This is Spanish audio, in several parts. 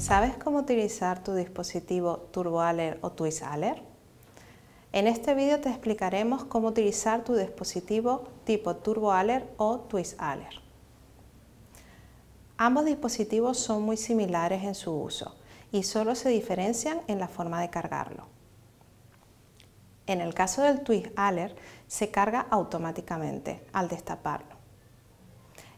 ¿Sabes cómo utilizar tu dispositivo TurboAlert o TwistAlert? En este vídeo te explicaremos cómo utilizar tu dispositivo tipo TurboAlert o TwistAlert. Ambos dispositivos son muy similares en su uso y solo se diferencian en la forma de cargarlo. En el caso del TwistAlert se carga automáticamente al destaparlo.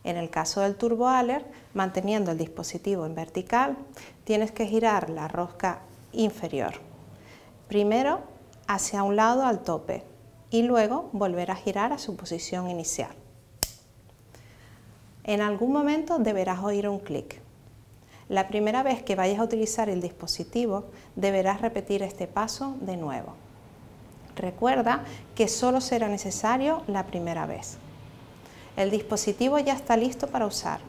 En el caso del turboaler, manteniendo el dispositivo en vertical, tienes que girar la rosca inferior. Primero hacia un lado al tope y luego volver a girar a su posición inicial. En algún momento deberás oír un clic. La primera vez que vayas a utilizar el dispositivo, deberás repetir este paso de nuevo. Recuerda que solo será necesario la primera vez. El dispositivo ya está listo para usar.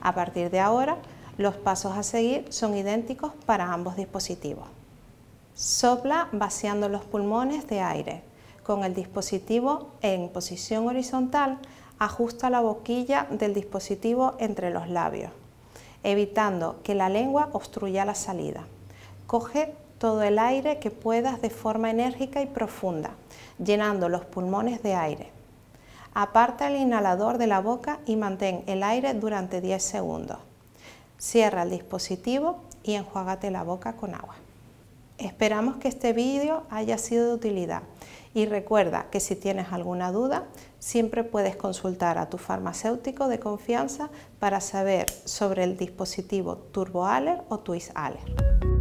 A partir de ahora, los pasos a seguir son idénticos para ambos dispositivos. Sopla vaciando los pulmones de aire. Con el dispositivo en posición horizontal, ajusta la boquilla del dispositivo entre los labios, evitando que la lengua obstruya la salida. Coge todo el aire que puedas de forma enérgica y profunda, llenando los pulmones de aire. Aparta el inhalador de la boca y mantén el aire durante 10 segundos. Cierra el dispositivo y enjuágate la boca con agua. Esperamos que este vídeo haya sido de utilidad y recuerda que si tienes alguna duda, siempre puedes consultar a tu farmacéutico de confianza para saber sobre el dispositivo TurboAler o TwistAler.